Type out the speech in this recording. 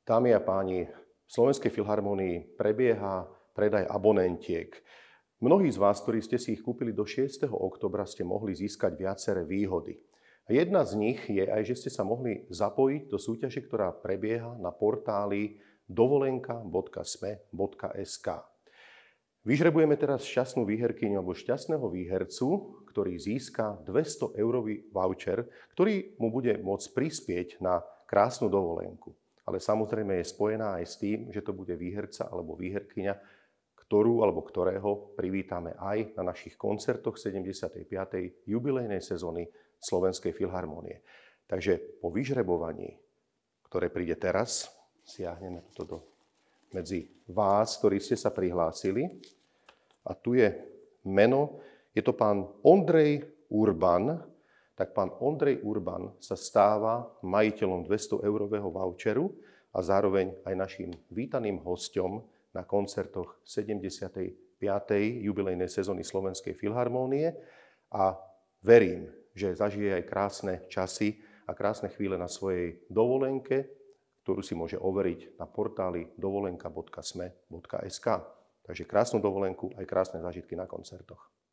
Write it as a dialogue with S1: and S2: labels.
S1: Dámy a páni, v Slovenskej filharmonii prebieha predaj abonentiek. Mnohí z vás, ktorí ste si ich kúpili do 6. oktobra, ste mohli získať viaceré výhody. Jedna z nich je aj, že ste sa mohli zapojiť do súťaže, ktorá prebieha na portáli dovolenka.sme.sk. Vyžrebujeme teraz šťastnú výherkyňu alebo šťastného výhercu, ktorý získa 200 eurový voucher, ktorý mu bude môcť prispieť na krásnu dovolenku ale samozrejme je spojená aj s tým, že to bude výherca alebo výherkyňa, ktorú alebo ktorého privítame aj na našich koncertoch 75. jubilejnej sezóny Slovenskej filharmónie. Takže po vyžrebovaní, ktoré príde teraz, siahneme toto do, medzi vás, ktorí ste sa prihlásili. A tu je meno, je to pán Ondrej Urban, tak pán Ondrej Urban sa stáva majiteľom 200-eurového voucheru a zároveň aj našim vítaným hostom na koncertoch 75. jubilejnej sezóny Slovenskej filharmónie a verím, že zažije aj krásne časy a krásne chvíle na svojej dovolenke, ktorú si môže overiť na portáli dovolenka.sme.sk. Takže krásnu dovolenku aj krásne zážitky na koncertoch.